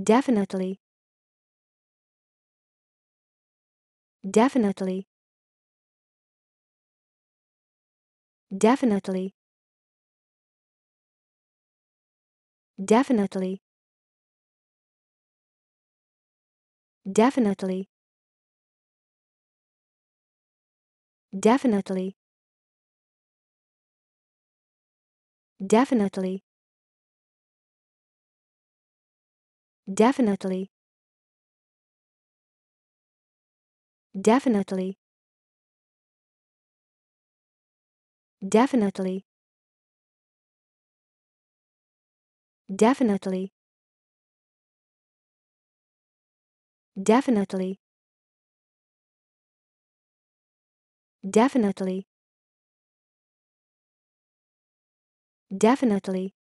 Definitely. Definitely. Definitely. Definitely. Definitely. Definitely. Definitely. Definitely. Definitely. Definitely. Definitely. Definitely. Definitely. Definitely.